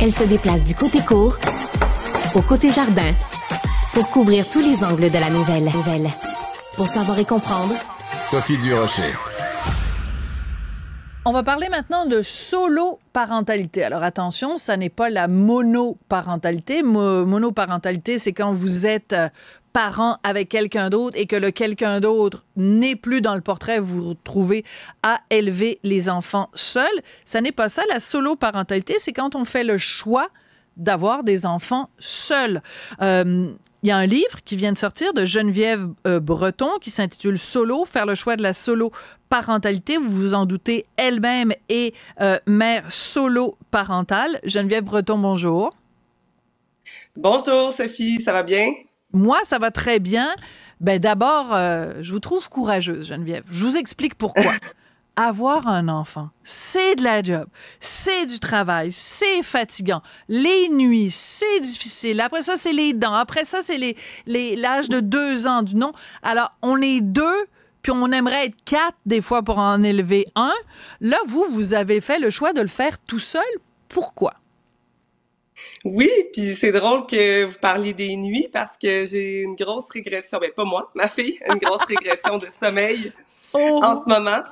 Elle se déplace du côté court au côté jardin pour couvrir tous les angles de la nouvelle. Pour savoir et comprendre, Sophie Durocher. On va parler maintenant de solo parentalité. Alors attention, ça n'est pas la monoparentalité. monoparentalité, c'est quand vous êtes euh, parent avec quelqu'un d'autre et que le quelqu'un d'autre n'est plus dans le portrait, vous vous retrouvez à élever les enfants seuls. Ça n'est pas ça. La solo parentalité, c'est quand on fait le choix d'avoir des enfants seuls. Euh, il y a un livre qui vient de sortir de Geneviève euh, Breton qui s'intitule Solo, faire le choix de la solo parentalité. Vous vous en doutez, elle-même est euh, mère solo parentale. Geneviève Breton, bonjour. Bonjour Sophie, ça va bien? Moi, ça va très bien. Ben, D'abord, je vous trouve courageuse, Geneviève. Je vous explique pourquoi. avoir un enfant, c'est de la job, c'est du travail, c'est fatigant. Les nuits, c'est difficile. Après ça, c'est les dents. Après ça, c'est l'âge les, l'âge de deux ans du nom. Alors, on est deux, puis on aimerait être quatre des fois pour en élever un. Là, vous, vous avez fait le choix de le faire tout seul. Pourquoi? Oui, puis c'est drôle que vous parliez des nuits parce que j'ai une grosse régression, mais ben, pas moi, ma fille, une grosse régression de sommeil oh. en ce moment.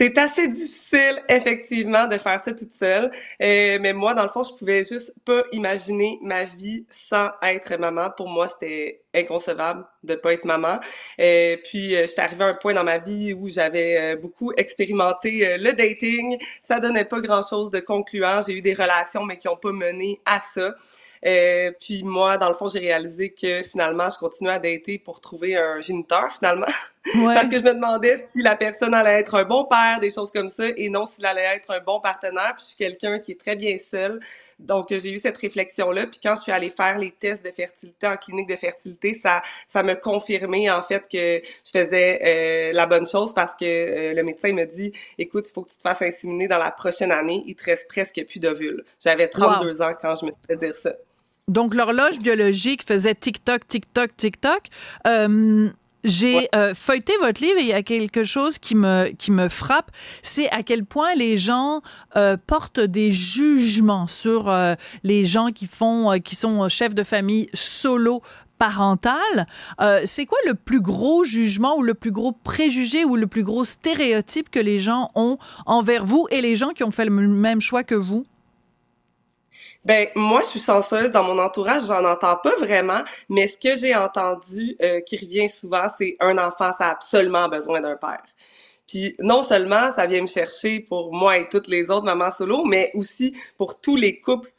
C'est assez difficile, effectivement, de faire ça toute seule. Euh, mais moi, dans le fond, je pouvais juste pas imaginer ma vie sans être maman. Pour moi, c'était inconcevable de pas être maman. Euh, puis, euh, arrivé à un point dans ma vie où j'avais euh, beaucoup expérimenté le dating. Ça donnait pas grand-chose de concluant. J'ai eu des relations, mais qui ont pas mené à ça. Euh, puis moi, dans le fond, j'ai réalisé que finalement, je continuais à dater pour trouver un géniteur, finalement. Parce que je me demandais si la personne allait être un bon père, des choses comme ça, et non s'il allait être un bon partenaire. Puis je suis quelqu'un qui est très bien seul. Donc, euh, j'ai eu cette réflexion-là. Puis quand je suis allée faire les tests de fertilité en clinique de fertilité, ça, ça me confirmait en fait que je faisais euh, la bonne chose parce que euh, le médecin me dit Écoute, il faut que tu te fasses inséminer dans la prochaine année. Il te reste presque plus d'ovules. J'avais 32 ans quand je me suis fait dire ça. Donc, l'horloge biologique faisait tic-toc, tic-toc, tic-toc. Euh, j'ai euh, feuilleté votre livre et il y a quelque chose qui me, frappe, c'est à quel point les gens euh, portent des jugements sur euh, les gens qui font, qui sont chefs de famille solo parental. c'est quoi le plus gros jugement ou le plus gros préjugé ou le plus gros stéréotype que les gens ont envers vous et les gens qui ont fait le même choix que vous? Ben moi, je suis chanceuse. Dans mon entourage, j'en entends pas vraiment, mais ce que j'ai entendu euh, qui revient souvent, c'est un enfant, ça a absolument besoin d'un père. Puis non seulement ça vient me chercher pour moi et toutes les autres mamans solo, mais aussi pour tous les couples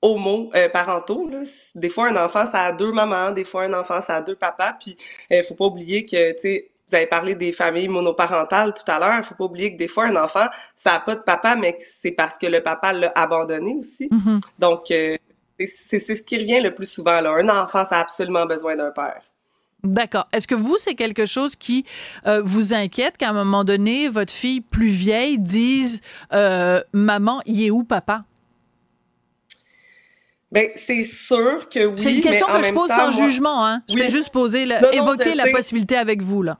homo euh, parentaux. Là. Des fois, un enfant, ça a deux mamans, des fois, un enfant, ça a deux papas. Puis, euh, faut pas oublier que, tu sais, vous avez parlé des familles monoparentales tout à l'heure. Il faut pas oublier que des fois, un enfant, ça n'a pas de papa, mais c'est parce que le papa l'a abandonné aussi. Mm-hmm. Donc, euh, c'est ce qui revient le plus souvent. Là. Un enfant, ça a absolument besoin d'un père. D'accord. Est-ce que vous, c'est quelque chose qui euh, vous inquiète qu'à un moment donné, votre fille plus vieille dise euh, Maman, il est où papa? Bien, c'est sûr que oui. C'est une question que je pose sans jugement. Hein. Je vais juste poser, évoquer la possibilité avec vous, là.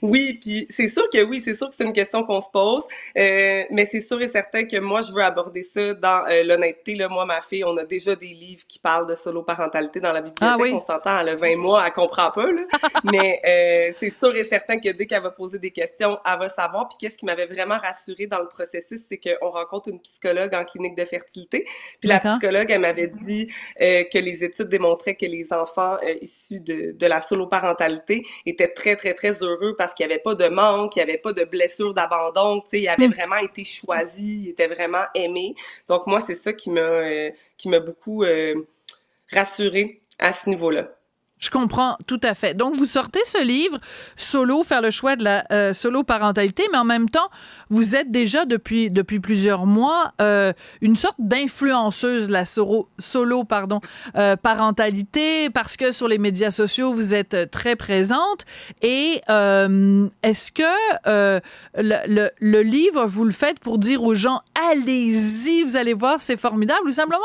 Oui, puis c'est sûr que oui, c'est sûr que c'est une question qu'on se pose, euh, mais c'est sûr et certain que moi, je veux aborder ça dans euh, l'honnêteté. Là, moi, ma fille, on a déjà des livres qui parlent de solo-parentalité dans la bibliothèque. Ah on s'entend, elle a 20 mois, elle comprend pas, là. mais euh, c'est sûr et certain que dès qu'elle va poser des questions, elle va savoir. Puis qu'est-ce qui m'avait vraiment rassurée dans le processus, c'est qu'on rencontre une psychologue en clinique de fertilité. Puis la psychologue, elle m'avait dit euh, que les études démontraient que les enfants euh, issus de, de la solo-parentalité étaient très, très, très heureux parce qu'il n'y avait pas de manque, il n'y avait pas de blessure d'abandon, il avait mm. vraiment été choisi, il était vraiment aimé. Donc moi, c'est ça qui m'a euh, qui m'a beaucoup euh, rassurée à ce niveau-là. Je comprends tout à fait. Donc, vous sortez ce livre solo, faire le choix de la euh, solo parentalité, mais en même temps, vous êtes déjà depuis depuis plusieurs mois euh, une sorte d'influenceuse la solo, pardon euh, parentalité parce que sur les médias sociaux vous êtes très présente. Et est-ce que le, le, livre vous le faites pour dire aux gens allez-y, vous allez voir, c'est formidable, ou simplement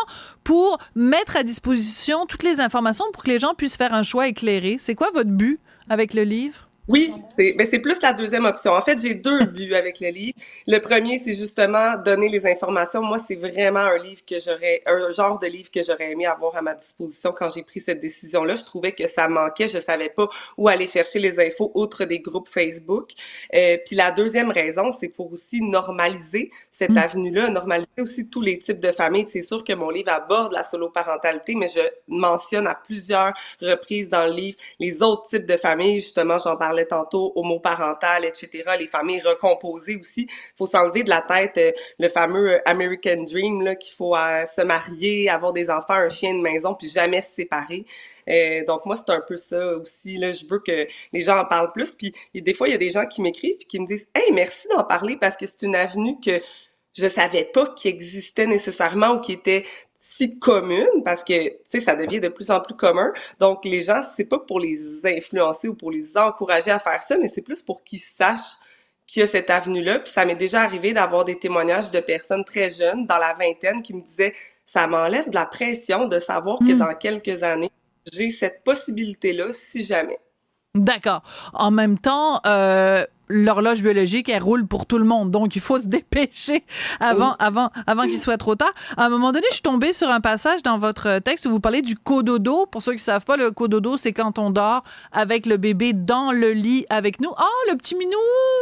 pour mettre à disposition toutes les informations pour que les gens puissent faire un choix éclairé. C'est quoi votre but avec le livre? Oui, c'est mais ben, c'est plus la deuxième option. En fait, j'ai deux buts avec le livre. Le premier, c'est justement donner les informations. Moi, c'est vraiment un livre que j'aurais un genre de livre que j'aurais aimé avoir à ma disposition quand j'ai pris cette décision là, je trouvais que ça manquait, je savais pas où aller chercher les infos outre des groupes Facebook. Euh, puis la deuxième raison, c'est pour aussi normaliser cette mmh. avenue là, normaliser aussi tous les types de familles. C'est sûr que mon livre aborde la solo-parentalité, mais je mentionne à plusieurs reprises dans le livre les autres types de familles, justement, j'en parle parlais tantôt, homoparentales, etc., les familles recomposées aussi. Il faut s'enlever de la tête euh, le fameux euh, American Dream, qu'il faut euh, se marier, avoir des enfants, un chien, une maison, puis jamais se séparer. donc moi, c'est un peu ça aussi. Là, je veux que les gens en parlent plus. Puis et des fois, il y a des gens qui m'écrivent qui me disent « Hey, merci d'en parler parce que c'est une avenue que je savais pas qui existait nécessairement ou qui était commune parce que, tu sais, ça devient de plus en plus commun. Donc, les gens, c'est pas pour les influencer ou pour les encourager à faire ça, mais c'est plus pour qu'ils sachent qu'il y a cette avenue-là. Puis ça m'est déjà arrivé d'avoir des témoignages de personnes très jeunes, dans la vingtaine, qui me disaient « ça m'enlève de la pression de savoir que hmm. dans quelques années, j'ai cette possibilité-là si jamais ». D'accord. En même temps, euh, l'horloge biologique, elle roule pour tout le monde. Donc, il faut se dépêcher avant, avant, avant qu'il soit trop tard. À un moment donné, je suis tombée sur un passage dans votre texte où vous parlez du cododo. Pour ceux qui ne savent pas, le cododo, c'est quand on dort avec le bébé dans le lit avec nous. oh, le petit minou!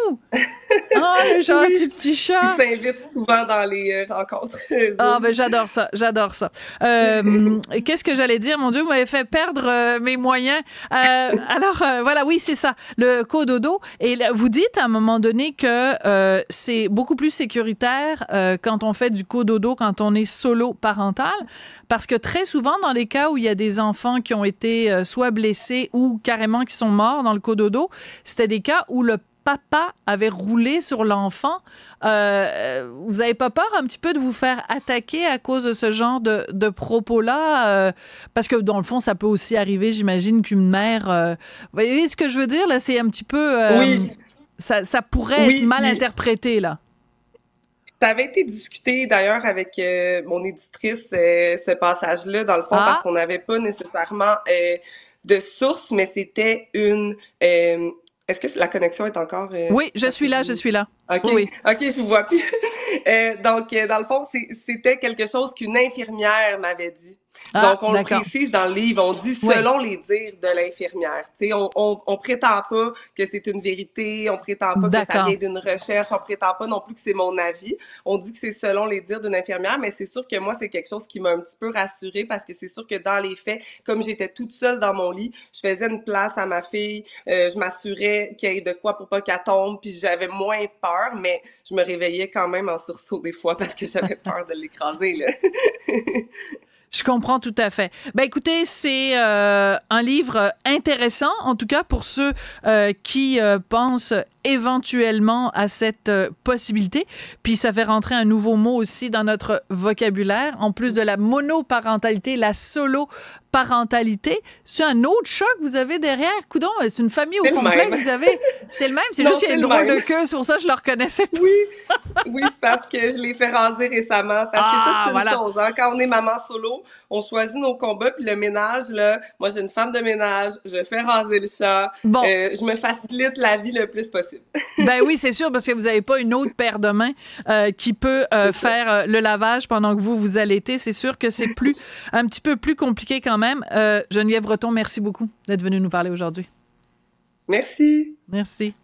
oh, le gentil petit chat! Il s'invite souvent dans les euh, rencontres. Oh, ben j'adore ça, j'adore ça. Euh, qu'est-ce que j'allais dire? Mon Dieu, vous m'avez fait perdre euh, mes moyens. alors, voilà, oui, c'est ça, le cododo. Et vous vous dites à un moment donné que euh, c'est beaucoup plus sécuritaire euh, quand on fait du cododo, quand on est solo parental, parce que très souvent, dans les cas où il y a des enfants qui ont été euh, soit blessés ou carrément qui sont morts dans le cododo, c'était des cas où le papa avait roulé sur l'enfant. vous n'avez pas peur un petit peu de vous faire attaquer à cause de ce genre de, de propos-là? parce que dans le fond, ça peut aussi arriver, j'imagine, qu'une mère... vous voyez ce que je veux dire? Là, c'est un petit peu... Oui. Ça, pourrait être mal interprété, là. Ça avait été discuté d'ailleurs avec euh, mon éditrice, euh, ce passage-là, dans le fond, parce ah. qu'on n'avait pas nécessairement euh, de source, mais c'était une. Est-ce que la connexion est encore. oui, je suis là, je suis là. OK, oui. OK, je vous vois plus. Euh, donc, euh, dans le fond, c'était quelque chose qu'une infirmière m'avait dit. Ah, donc, on le précise dans le livre, on dit selon les dires de l'infirmière. On, on, on, prétend pas que c'est une vérité, on prétend pas que ça vient d'une recherche, on prétend pas non plus que c'est mon avis. On dit que c'est selon les dires d'une infirmière, mais c'est sûr que moi, c'est quelque chose qui m'a un petit peu rassurée parce que c'est sûr que dans les faits, comme j'étais toute seule dans mon lit, je faisais une place à ma fille, euh, je m'assurais qu'il y ait de quoi pour pas qu'elle tombe, puis j'avais moins peur mais je me réveillais quand même en sursaut des fois parce que j'avais peur de l'écraser. Je comprends tout à fait. Ben écoutez, c'est euh, un livre intéressant, en tout cas pour ceux euh, qui euh, pensent éventuellement à cette possibilité. Puis ça fait rentrer un nouveau mot aussi dans notre vocabulaire, en plus de la monoparentalité, la solo parentalité, c'est un autre chat que vous avez derrière. Coudon, euh, c'est une famille au complet que vous avez. C'est le même, c'est juste qu'il y a une drôle de queue, sur ça je le reconnaissais pas. Oui, oui c'est parce que je l'ai fait raser récemment. Parce que ça, ah, c'est une chose. Hein. Quand on est maman solo, on choisit nos combats, puis le ménage, là, moi, j'ai une femme de ménage, je fais raser le chat. Euh, je me facilite la vie le plus possible. ben oui, c'est sûr, parce que vous n'avez pas une autre paire de mains euh, qui peut euh, faire euh, le lavage pendant que vous vous allaitez. C'est sûr que c'est plus un petit peu plus compliqué quand même. Geneviève Breton, merci beaucoup d'être venue nous parler aujourd'hui. Merci. Merci.